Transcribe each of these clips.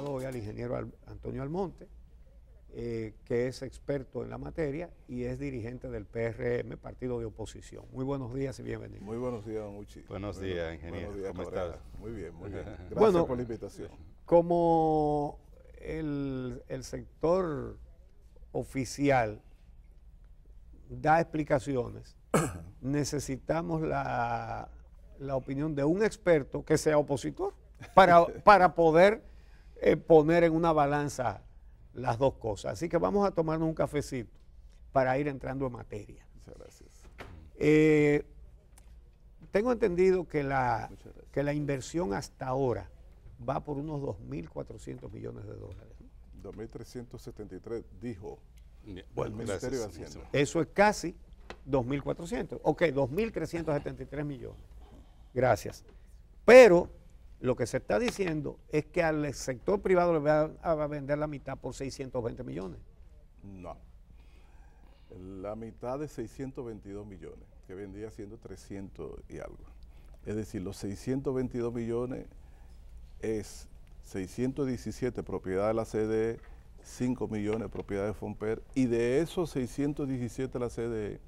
hoy al ingeniero Antonio Almonte, eh, que es experto en la materia y es dirigente del PRM, partido de oposición. Muy buenos días y bienvenidos Muy buenos días, Muchi. Buenos días, ingeniero. Muy bien, muy bien. Gracias por la invitación. Como el, sector oficial da explicaciones, necesitamos la, opinión de un experto que sea opositor para, para poder eh, poner en una balanza las dos cosas. Así que vamos a tomarnos un cafecito para ir entrando en materia. Muchas gracias. Eh, tengo entendido que la, que la inversión hasta ahora va por unos 2.400 millones de dólares. 2.373, dijo el Ministerio de Hacienda. Eso es casi 2.400. Ok, 2.373 millones. Gracias. Pero lo que se está diciendo es que al sector privado le va a, vender la mitad por 620 millones. No. La mitad de 622 millones, que vendía siendo 300 y algo. Es decir, los 622 millones es 617 propiedades de la CDE, 5 millones propiedades de Fomper, y de esos 617 de la CDE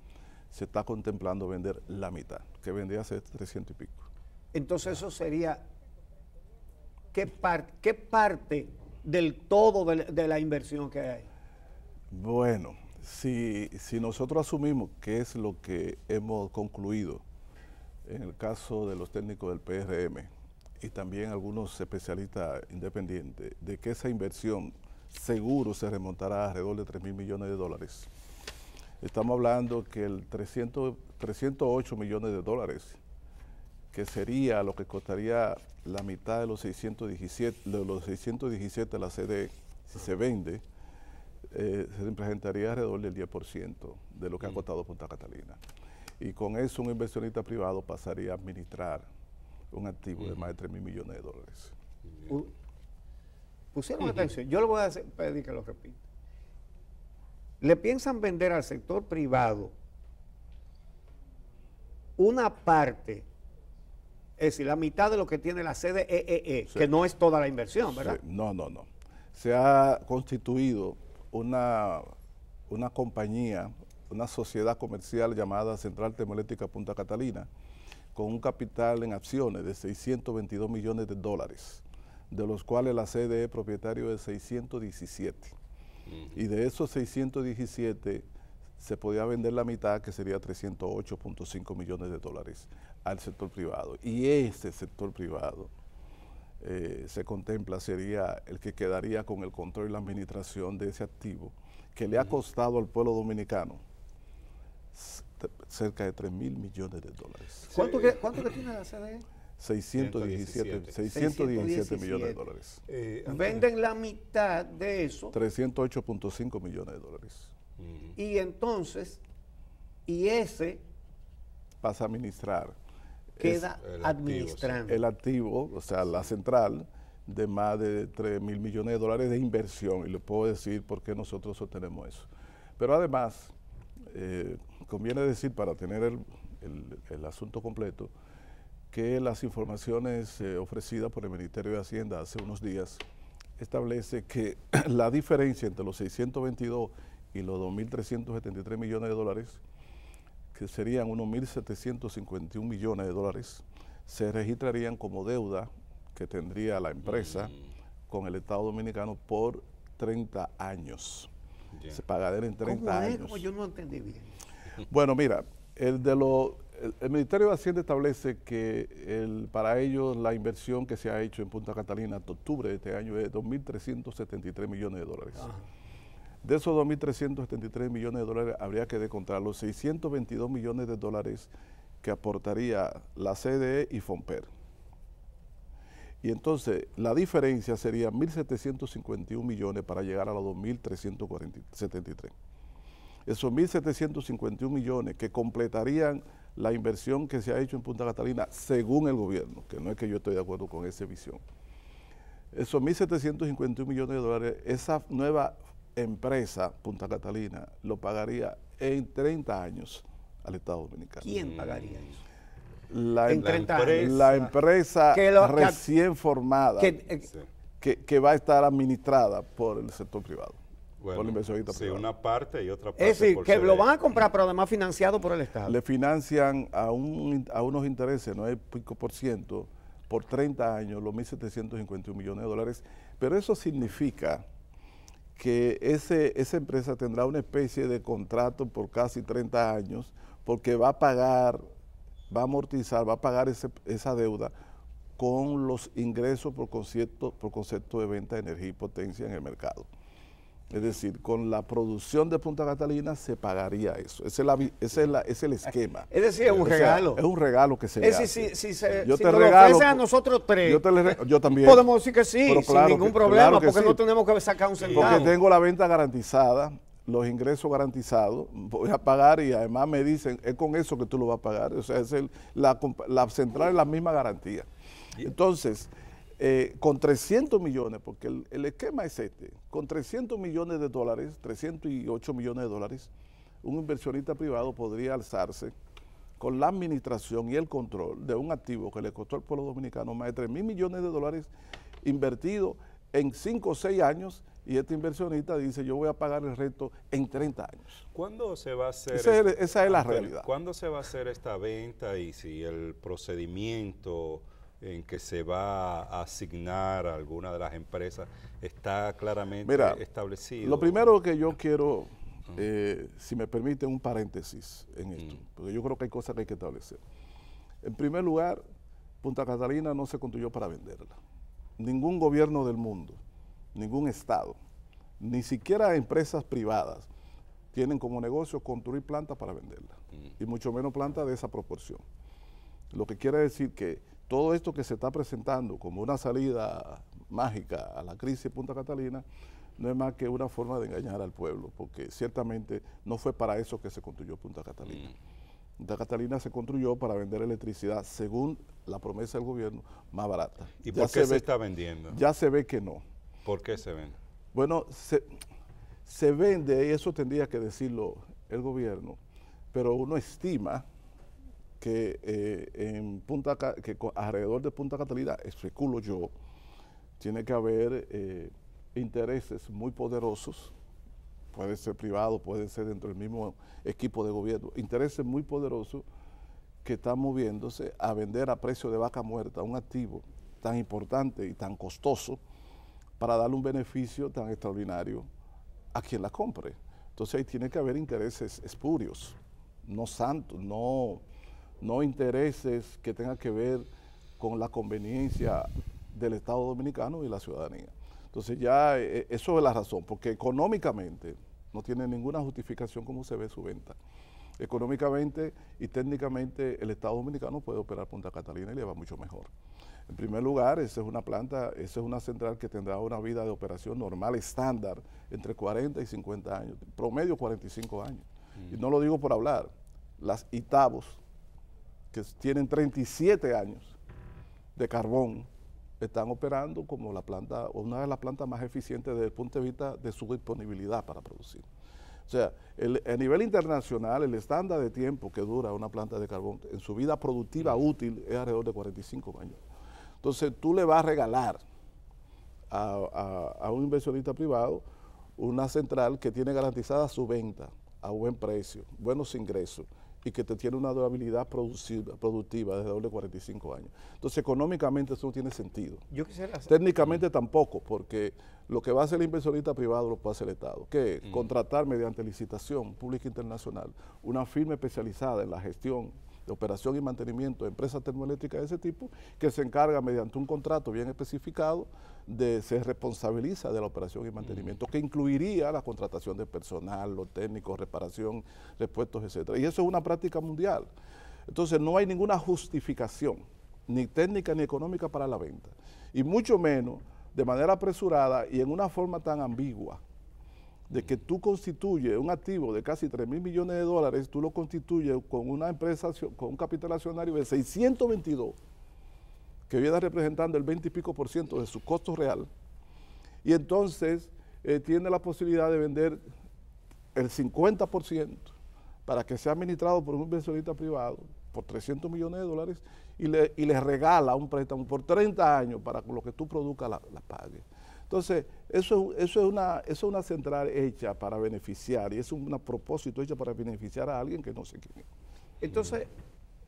se está contemplando vender la mitad, que vendría siendo 300 y pico. Entonces eso sería ¿qué, qué parte del todo de, la inversión que hay? Bueno, si, si nosotros asumimos que es lo que hemos concluido en el caso de los técnicos del PRM y también algunos especialistas independientes, de que esa inversión seguro se remontará alrededor de 3 mil millones de dólares. Estamos hablando que el 308 millones de dólares, que sería lo que costaría la mitad de los 617 de los 617 la CD, si se vende, eh, se representaría alrededor del 10% de lo que ha mm. costado Punta Catalina. Y con eso un inversionista privado pasaría a administrar un activo de mm. más de 3 mil millones de dólares. pusieron atención, yo le voy a hacer, pedir que lo repita. Le piensan vender al sector privado una parte es decir, la mitad de lo que tiene la sede e e, que no es toda la inversión, ¿verdad? No, no, no. Se ha constituido una, una compañía, una sociedad comercial llamada Central Termoeléctrica Punta Catalina, con un capital en acciones de 622 millones de dólares, de los cuales la sede e es propietario de 617. Y de esos 617, se podía vender la mitad, que sería 308.5 millones de dólares, al sector privado. Y ese sector privado eh, se contempla sería el que quedaría con el control y la administración de ese activo, que le ha costado al pueblo dominicano cerca de 3 mil millones de dólares. ¿Cuánto, que, cuánto tiene la CDE? 617, 617, millones de dólares. Eh, venden la mitad de eso. 308.5 millones de dólares. Y entonces, y ese pasa a administrar. Queda el administrando. Activo, El activo, o sea, la central de más de 3 mil millones de dólares de inversión, y le puedo decir por qué nosotros obtenemos eso. Pero además, eh, conviene decir, para tener el, asunto completo, que las informaciones eh, ofrecidas por el Ministerio de Hacienda hace unos días establece que la diferencia entre los 622 y los 2.373 millones de dólares, que serían unos 1.751 millones de dólares, se registrarían como deuda que tendría la empresa mm. con el Estado Dominicano por 30 años. Se pagarían en 30 ¿Cómo años. Es? Como yo no entendí bien. Bueno, mira, el de Ministerio de Hacienda establece que para ellos la inversión que se ha hecho en Punta Catalina hasta octubre de este año es de 2.373 millones de dólares. De esos 2.373 millones de dólares habría que descontar los 622 millones de dólares que aportaría la CDE y FOMPER. Y entonces la diferencia sería 1.751 millones para llegar a los 2.373. Esos 1.751 millones que completarían la inversión que se ha hecho en Punta Catalina según el gobierno, que no es que yo estoy de acuerdo con esa visión. Esos 1.751 millones de dólares, esa nueva empresa Punta Catalina lo pagaría en 30 años al Estado Dominicano. ¿Quién pagaría eso? La, en em- la, empresa, recién formada eh, que, va a estar administrada por el sector privado. por el inversionista sí, una parte y otra parte. Es decir, que lo van a comprar, pero además financiado por el Estado. Le financian a, un, a unos intereses, no es pico por ciento, por 30 años, los 1.751 millones de dólares. Pero eso significa que ese, esa empresa tendrá una especie de contrato por casi 30 años porque va a pagar, va a amortizar, va a pagar ese, esa deuda con los ingresos por concepto, por concepto de venta de energía y potencia en el mercado. Es decir, con la producción de Punta Catalina se pagaría eso. Ese es, la, es, la, es el esquema. Es decir, es un regalo. es un regalo que se le hace. Si, si, se, yo te regalo, lo a nosotros tres, yo, te también. Podemos decir que sí, sin ningún problema, porque no tenemos que sacar un centavo. Porque tengo la venta garantizada, los ingresos garantizados, voy a pagar y además me dicen, es con eso que tú lo vas a pagar. O sea, es el, la, la central es la misma garantía. Entonces... Eh, con 300 millones, porque el, esquema es este, con 300 millones de dólares, 308 millones de dólares, un inversionista privado podría alzarse con la administración y el control de un activo que le costó al pueblo dominicano más de 3 mil millones de dólares invertido en 5 o 6 años y este inversionista dice yo voy a pagar el resto en 30 años. se va a hacer? Este esa es, la realidad. ¿Cuándo se va a hacer esta venta y si el procedimiento en que se va a asignar a alguna de las empresas está claramente establecido. Lo primero que yo quiero, eh, si me permite, un paréntesis en mm. esto, porque yo creo que hay cosas que hay que establecer. En primer lugar, Punta Catalina no se construyó para venderla. Ningún gobierno del mundo, ningún Estado, ni siquiera empresas privadas tienen como negocio construir plantas para venderla, mm. y mucho menos plantas de esa proporción. Lo que quiere decir que todo esto que se está presentando como una salida mágica a la crisis de Punta Catalina no es más que una forma de engañar al pueblo, porque ciertamente no fue para eso que se construyó Punta Catalina. Mm. Punta Catalina se construyó para vender electricidad, según la promesa del gobierno, más barata. ¿Y por qué se, está vendiendo? Ya se ve que no. ¿Por qué se vende? Bueno, se, se vende, y eso tendría que decirlo el gobierno, pero uno estima que, eh, en Punta, que alrededor de Punta Catalina, especulo yo, tiene que haber eh, intereses muy poderosos, puede ser privado, puede ser dentro del mismo equipo de gobierno, intereses muy poderosos que están moviéndose a vender a precio de vaca muerta un activo tan importante y tan costoso para darle un beneficio tan extraordinario a quien la compre. Entonces ahí tiene que haber intereses espurios, no santos, no no intereses que tengan que ver con la conveniencia del Estado Dominicano y la ciudadanía. Entonces ya eh, eso es la razón, porque económicamente no tiene ninguna justificación como se ve su venta. Económicamente y técnicamente el Estado Dominicano puede operar Punta Catalina y le va mucho mejor. En primer lugar, esa es una planta, esa es una central que tendrá una vida de operación normal, estándar, entre 40 y 50 años, promedio 45 años. Mm. Y no lo digo por hablar, las ITABOS, que tienen 37 años de carbón, están operando como la planta, una de las plantas más eficientes desde el punto de vista de su disponibilidad para producir. O sea, el, a nivel internacional, el estándar de tiempo que dura una planta de carbón en su vida productiva útil es alrededor de 45 años. Entonces, tú le vas a regalar a, a un inversionista privado una central que tiene garantizada su venta a buen precio, buenos ingresos, y que te tiene una durabilidad productiva desde doble 45 años. Entonces, económicamente eso no tiene sentido. Yo quisiera Técnicamente tampoco, porque lo que va a hacer el inversionista privado lo puede hacer el Estado, que mm. contratar mediante licitación pública internacional una firma especializada en la gestión de operación y mantenimiento de empresas termoeléctricas de ese tipo, que se encarga mediante un contrato bien especificado de se responsabiliza de la operación y mantenimiento, que incluiría la contratación de personal, los técnicos, reparación, repuestos, etcétera. Y eso es una práctica mundial. Entonces no hay ninguna justificación, ni técnica ni económica para la venta, y mucho menos de manera apresurada y en una forma tan ambigua de que tú constituyes un activo de casi 3 mil millones de dólares, tú lo constituyes con una empresa, con un capital accionario de 622, que viene representando el 20 y pico por ciento de su costo real, y entonces eh, tiene la posibilidad de vender el 50 por ciento para que sea administrado por un inversionista privado por 300 millones de dólares y le, regala un préstamo por 30 años para que lo que tú produzcas la, pague entonces, eso, es una, eso es una central hecha para beneficiar y es un propósito hecha para beneficiar a alguien que no se quiere. Entonces,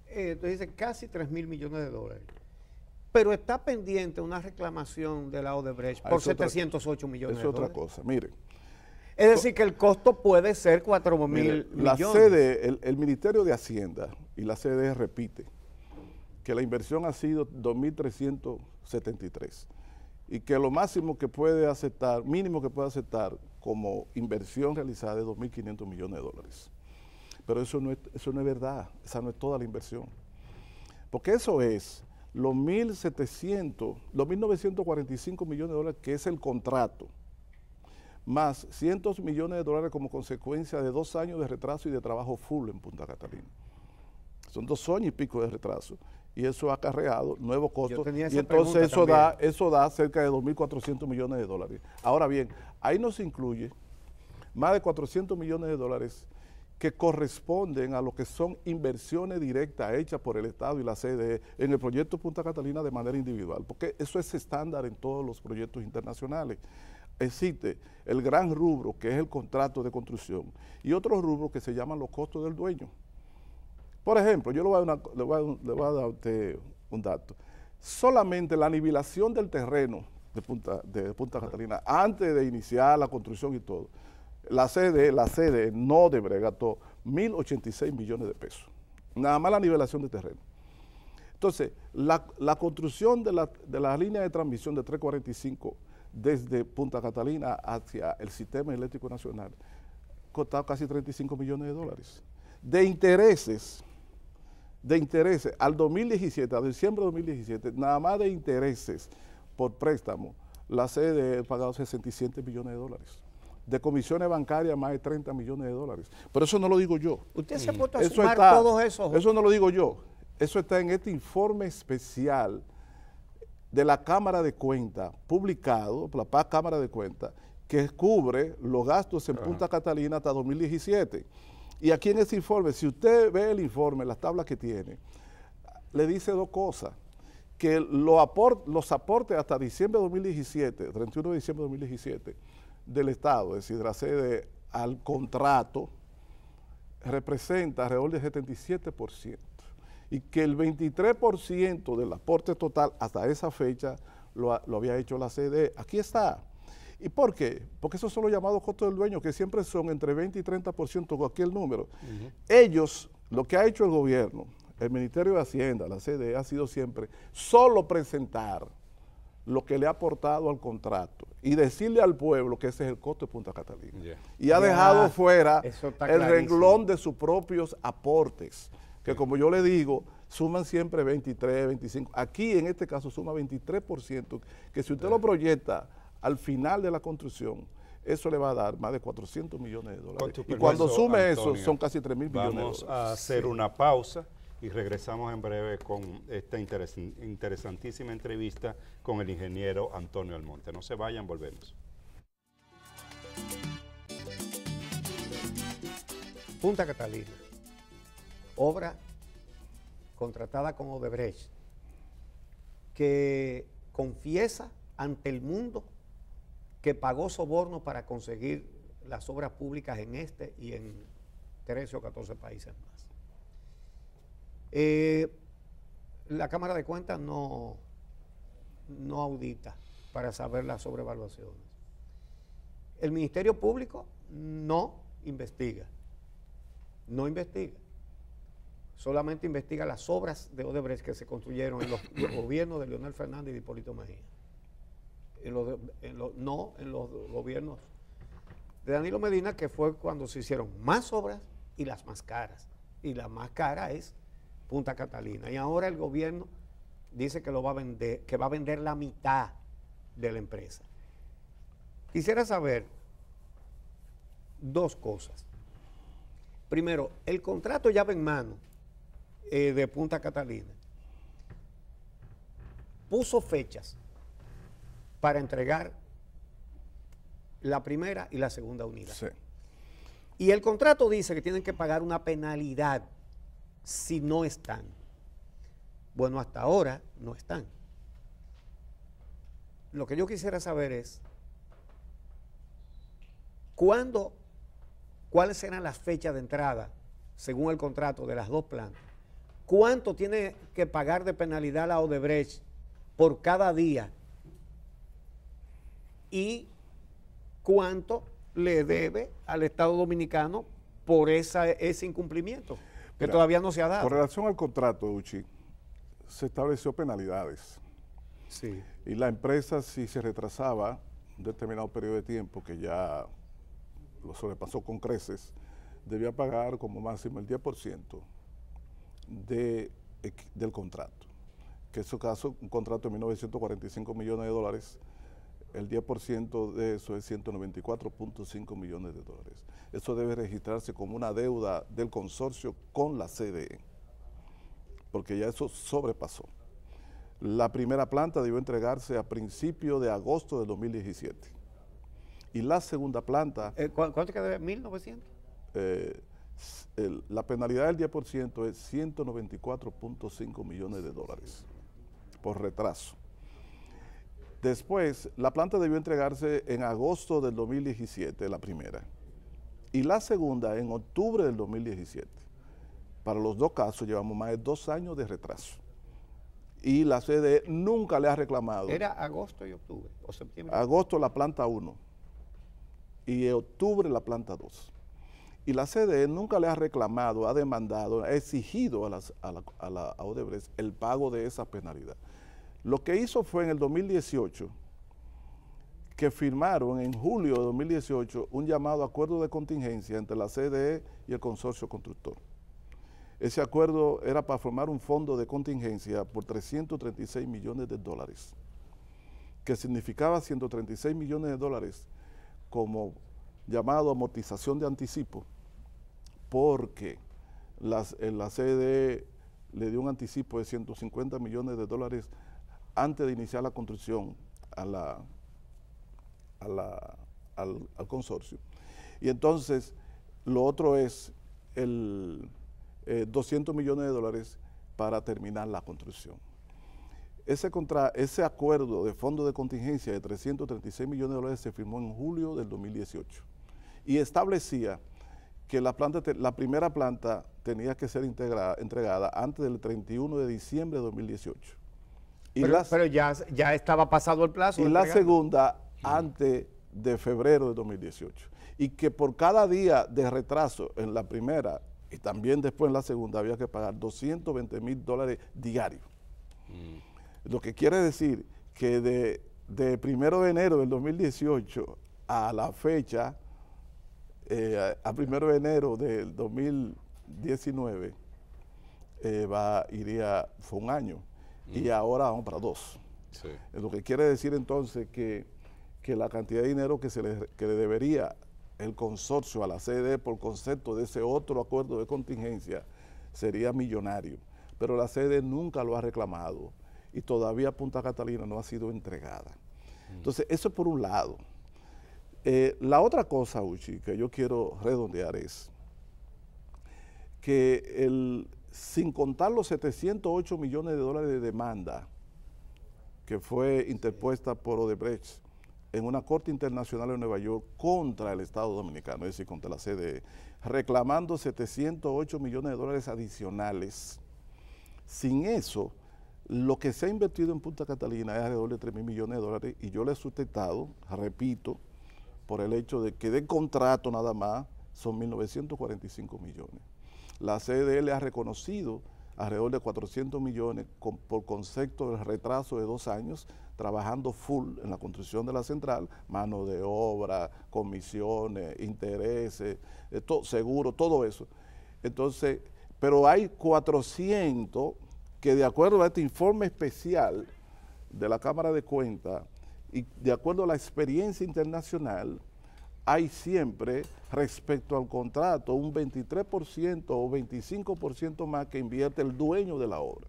eh, entonces dice casi 3 mil millones de dólares. Pero está pendiente una reclamación de la Odebrecht ah, por 708 millones de dólares. Es otra cosa, miren. Es decir, que el costo puede ser 4 mil millones. La sede, el, Ministerio de Hacienda y la sede repite que la inversión ha sido 2.373 y que lo máximo que puede aceptar, mínimo que puede aceptar como inversión realizada es 2.500 millones de dólares. Pero eso no, es, eso verdad, esa no es toda la inversión. Porque eso es los 1.700, los 1.945 millones de dólares que es el contrato, más cientos millones de dólares como consecuencia de dos años de retraso y de trabajo full en Punta Catalina. Son dos años y pico de retraso y eso ha acarreado nuevos costos y entonces eso da eso da cerca de 2.400 millones de dólares. Ahora bien, ahí nos incluye más de 400 millones de dólares que corresponden a lo que son inversiones directas hechas por el Estado y la CDE en el proyecto Punta Catalina de manera individual, porque eso es estándar en todos los proyectos internacionales. Existe el gran rubro que es el contrato de construcción y otro rubro que se llaman los costos del dueño. Por ejemplo, yo le voy a dar, a, usted un dato. Solamente la nivelación del terreno de Punta, de Punta Catalina, antes de iniciar la construcción y todo, la sede, la sede no de 1.086 millones de pesos. Nada más la nivelación de terreno. Entonces, la, construcción de la, de la, línea de transmisión de 345 desde Punta Catalina hacia el Sistema Eléctrico Nacional costaba casi 35 millones de dólares. De intereses de intereses al 2017, a diciembre de 2017, nada más de intereses por préstamo, la sede ha pagado 67 millones de dólares. De comisiones bancarias, más de 30 millones de dólares. Pero eso no lo digo yo. Usted se ha puesto a eso Eso no lo digo yo. Eso está en este informe especial de la Cámara de Cuentas, publicado por la paz Cámara de Cuentas, que cubre los gastos en Punta Catalina hasta 2017. Y aquí en ese informe, si usted ve el informe, las tablas que tiene, le dice dos cosas. Que los aportes hasta diciembre de 2017, 31 de diciembre de 2017, del Estado, es decir, de la sede al contrato, representa alrededor del 77%. Y que el 23% del aporte total hasta esa fecha lo, había hecho la sede. Aquí está. ¿Y por qué? Porque esos son los llamados costos del dueño, que siempre son entre 20 y 30% cualquier número. Ellos, lo que ha hecho el gobierno, el Ministerio de Hacienda, la CDE, ha sido siempre solo presentar lo que le ha aportado al contrato y decirle al pueblo que ese es el costo de Punta Catalina. Y ha dejado fuera el renglón de sus propios aportes, que como yo le digo, suman siempre 23, 25. Aquí en este caso suma 23%, que si usted lo proyecta al final de la construcción, eso le va a dar más de 400 millones de dólares. y cuando sume eso, son casi 3 mil millones de dólares. Vamos a hacer una pausa y regresamos en breve con esta interesantísima entrevista con el ingeniero Antonio Almonte. No se vayan, volvemos. Punta Catalina, obra contratada con Odebrecht, que confiesa ante el mundo que pagó soborno para conseguir las obras públicas en este y en 13 o 14 países más. Eh, la Cámara de Cuentas no, no audita para saber las sobrevaluaciones. El Ministerio Público no investiga, no investiga. Solamente investiga las obras de Odebrecht que se construyeron en los, los gobiernos de Leonel Fernández y de Hipólito Mejía no en los gobiernos de Danilo Medina, que fue cuando se hicieron más obras y las más caras. Y la más cara es Punta Catalina. Y ahora el gobierno dice que, lo va, a vender, que va a vender la mitad de la empresa. Quisiera saber dos cosas. Primero, el contrato llave en mano eh, de Punta Catalina puso fechas para entregar la primera y la segunda unidad. Sí. Y el contrato dice que tienen que pagar una penalidad si no están. Bueno, hasta ahora no están. Lo que yo quisiera saber es cuándo, cuáles serán las fechas de entrada, según el contrato, de las dos plantas. ¿Cuánto tiene que pagar de penalidad la Odebrecht por cada día y cuánto le debe al Estado Dominicano por esa, ese incumplimiento que todavía no se ha dado. Con relación al contrato, Uchi, se estableció penalidades. Sí. Y la empresa, si se retrasaba un determinado periodo de tiempo, que ya lo sobrepasó con creces, debía pagar como máximo el 10% de, del contrato. Que en su caso, un contrato de 1.945 millones de dólares el 10% de eso es 194.5 millones de dólares. Eso debe registrarse como una deuda del consorcio con la CDE, porque ya eso sobrepasó. La primera planta debió entregarse a principio de agosto de 2017. Y la segunda planta... Eh, ¿Cuánto queda? ¿1.900? Eh, la penalidad del 10% es 194.5 millones de dólares por retraso. Después, la planta debió entregarse en agosto del 2017, la primera, y la segunda en octubre del 2017. Para los dos casos llevamos más de dos años de retraso. Y la CDE nunca le ha reclamado. Era agosto y octubre, o septiembre. Agosto la planta 1 y octubre la planta 2. Y la CDE nunca le ha reclamado, ha demandado, ha exigido a, la, Odebrecht el pago de esa penalidad. Lo que hizo fue en el 2018 que firmaron en julio de 2018 un llamado acuerdo de contingencia entre la CDE y el consorcio constructor. Ese acuerdo era para formar un fondo de contingencia por 336 millones de dólares, que significaba 136 millones de dólares como llamado amortización de anticipo, porque la CDE le dio un anticipo de 150 millones de dólares antes de iniciar la construcción al, consorcio. Y entonces, lo otro es el 200 eh, millones de dólares para terminar la construcción. Ese, acuerdo de fondo de contingencia de 336 millones de dólares se firmó en julio del 2018 y establecía que la, primera planta tenía que ser entregada antes del 31 de diciembre de 2018. Pero, ya, ya estaba pasado el plazo. Y la segunda antes de febrero de 2018. Y que por cada día de retraso en la primera y también después en la segunda había que pagar 220 mil dólares diarios. Mm. Lo que quiere decir que de, de, primero de enero del 2018 a la fecha, eh, a, primero de enero del 2019, eh, va, iría, fue un año y ahora vamos para dos. Eh, lo que quiere decir entonces que, la cantidad de dinero que se le, debería el consorcio a la CDE por concepto de ese otro acuerdo de contingencia sería millonario. Pero la CDE nunca lo ha reclamado y todavía Punta Catalina no ha sido entregada. Entonces, eso es por un lado. Eh, la otra cosa, Uchi, que yo quiero redondear es que el, sin contar los 708 millones de dólares de demanda que fue interpuesta por Odebrecht en una corte internacional en Nueva York contra el Estado Dominicano, es decir, contra la CDE, reclamando 708 millones de dólares adicionales. Sin eso, lo que se ha invertido en Punta Catalina es alrededor de 3 mil millones de dólares y yo le he sustentado, repito, por el hecho de que de contrato nada más son 1.945 millones. La CDL ha reconocido alrededor de 400 millones por concepto del retraso de dos años, trabajando full en la construcción de la central, mano de obra, comisiones, intereses, eh, seguro, todo eso. Entonces, pero hay 400 que de acuerdo a este informe especial de la Cámara de Cuentas y de acuerdo a la experiencia internacional, hay siempre respecto al contrato un 23% o 25% más que invierte el dueño de la obra.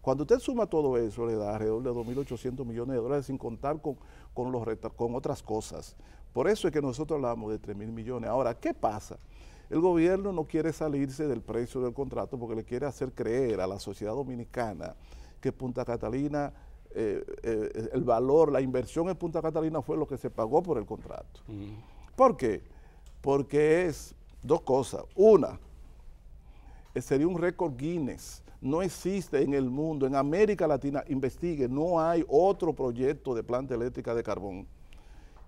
Cuando usted suma todo eso, le da alrededor de 2.800 millones de dólares sin contar con, con, los, con otras cosas. Por eso es que nosotros hablamos de 3.000 millones. Ahora, ¿qué pasa? El gobierno no quiere salirse del precio del contrato porque le quiere hacer creer a la sociedad dominicana que Punta Catalina eh, eh, el valor, la inversión en Punta Catalina fue lo que se pagó por el contrato. ¿Por qué? Porque es dos cosas. Una, eh, sería un récord Guinness. No existe en el mundo, en América Latina, investigue, no hay otro proyecto de planta eléctrica de carbón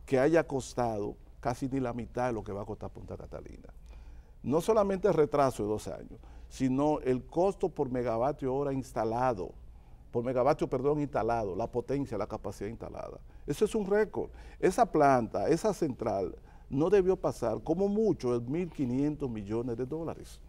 que haya costado casi ni la mitad de lo que va a costar Punta Catalina. No solamente el retraso de dos años, sino el costo por megavatio hora instalado, por megavatio, perdón, instalado, la potencia, la capacidad instalada. Eso es un récord. Esa planta, esa central, no debió pasar como mucho 1.500 millones de dólares.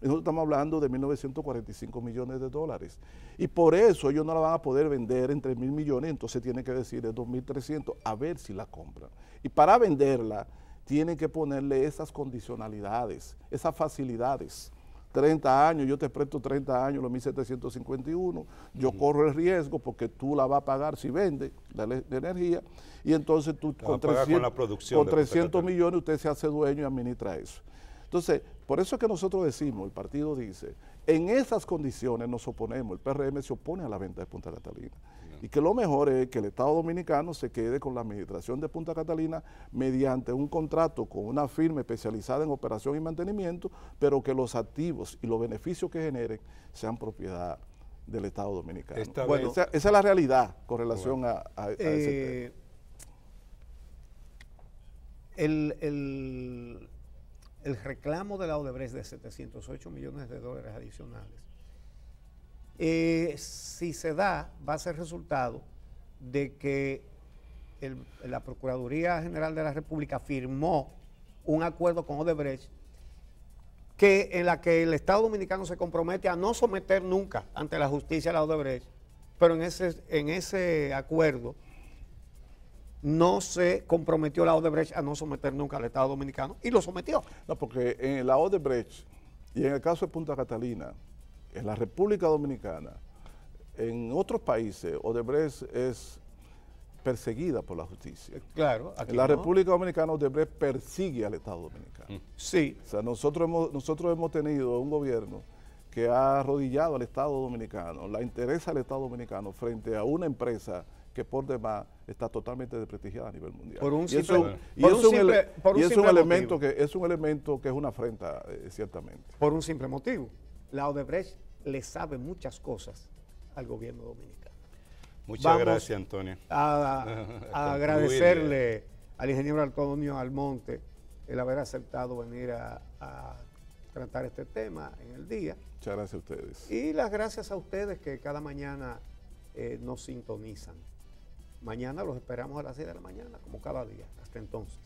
Nosotros estamos hablando de 1.945 millones de dólares. Y por eso ellos no la van a poder vender en 3.000 millones, entonces tienen que decir es 2.300, a ver si la compran. Y para venderla, tienen que ponerle esas condicionalidades, esas facilidades. 30 años, yo te presto 30 años, los 1751, yo corro el riesgo porque tú la vas a pagar si vende la, energía, y entonces tú con con 300 millones usted se hace dueño y administra eso. Entonces, por eso es que nosotros decimos, el partido dice, en esas condiciones nos oponemos, el PRM se opone a la venta de Punta Catalina. Y que lo mejor es que el Estado Dominicano se quede con la administración de Punta Catalina mediante un contrato con una firma especializada en operación y mantenimiento, pero que los activos y los beneficios que generen sean propiedad del Estado Dominicano. bueno, esa, es la realidad con relación a, a, eh, El, el, reclamo de la Odebrecht de 708 millones de dólares adicionales es eh, si se da, va a ser resultado de que la Procuraduría General de la República firmó un acuerdo con Odebrecht que, en la que el Estado Dominicano se compromete a no someter nunca ante la justicia a la Odebrecht, pero en ese, en ese acuerdo no se comprometió la Odebrecht a no someter nunca al Estado Dominicano y lo sometió. No, porque en la Odebrecht y en el caso de Punta Catalina, en la República Dominicana, en otros países Odebrecht es perseguida por la justicia. Claro. en la República Dominicana Odebrecht persigue al Estado Dominicano. Mm. Sí. O sea, nosotros hemos, nosotros hemos tenido un gobierno que ha arrodillado al Estado Dominicano, la interesa al Estado Dominicano frente a una empresa que por demás está totalmente desprestigiada a nivel mundial. Por un simple, y es un elemento que es un elemento que es una afrenta eh, ciertamente. Por un simple motivo, la Odebrecht le sabe muchas cosas al gobierno dominicano. Muchas gracias, Antonio. A, agradecerle al ingeniero Antonio Almonte el haber aceptado venir a, tratar este tema en el día. Muchas gracias a ustedes. Y las gracias a ustedes que cada mañana eh, nos sintonizan. Mañana los esperamos a las 6 de la mañana, como cada día. Hasta entonces.